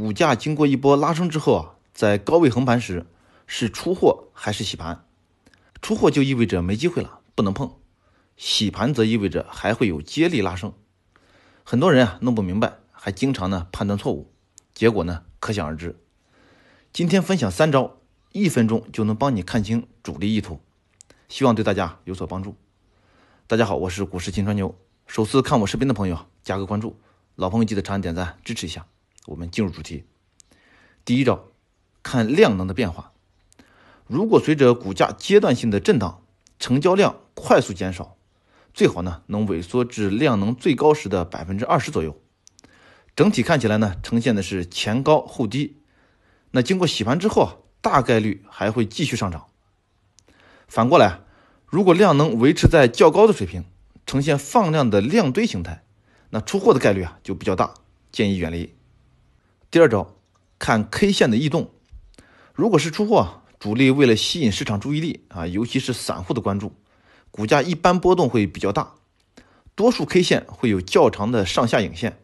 股价经过一波拉升之后啊，在高位横盘时，是出货还是洗盘？出货就意味着没机会了，不能碰；洗盘则意味着还会有接力拉升。很多人啊弄不明白，还经常呢判断错误，结果呢可想而知。今天分享三招，一分钟就能帮你看清主力意图，希望对大家有所帮助。大家好，我是股市秦川牛。首次看我视频的朋友加个关注，老朋友记得长按点赞支持一下。我们进入主题，第一招，看量能的变化。如果随着股价阶段性的震荡，成交量快速减少，最好呢能萎缩至量能最高时的百分之二十左右，整体看起来呢呈现的是前高后低。那经过洗盘之后，啊，大概率还会继续上涨。反过来，如果量能维持在较高的水平，呈现放量的量堆形态，那出货的概率啊就比较大，建议远离。第二招，看 K 线的异动。如果是出货，主力为了吸引市场注意力啊，尤其是散户的关注，股价一般波动会比较大，多数 K 线会有较长的上下影线，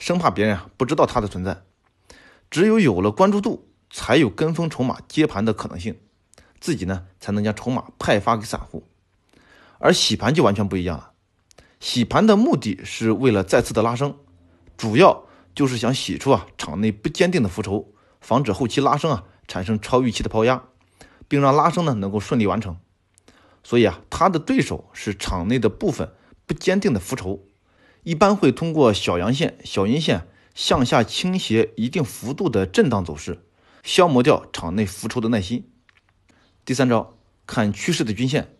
生怕别人啊不知道它的存在。只有有了关注度，才有跟风筹码接盘的可能性，自己呢才能将筹码派发给散户。而洗盘就完全不一样了，洗盘的目的是为了再次的拉升，主要。就是想洗出啊场内不坚定的浮筹，防止后期拉升啊产生超预期的抛压，并让拉升呢能够顺利完成。所以啊，他的对手是场内的部分不坚定的浮筹，一般会通过小阳线、小阴线向下倾斜一定幅度的震荡走势，消磨掉场内浮筹的耐心。第三招，看趋势的均线，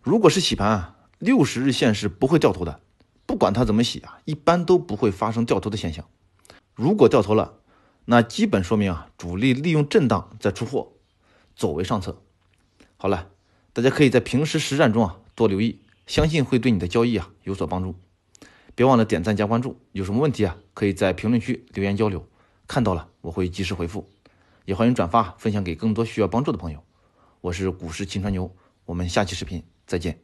如果是洗盘啊，六十日线是不会掉头的。不管它怎么洗啊，一般都不会发生掉头的现象。如果掉头了，那基本说明啊，主力利用震荡在出货，走为上策。好了，大家可以在平时实战中啊多留意，相信会对你的交易啊有所帮助。别忘了点赞加关注，有什么问题啊可以在评论区留言交流，看到了我会及时回复，也欢迎转发分享给更多需要帮助的朋友。我是股市秦川牛，我们下期视频再见。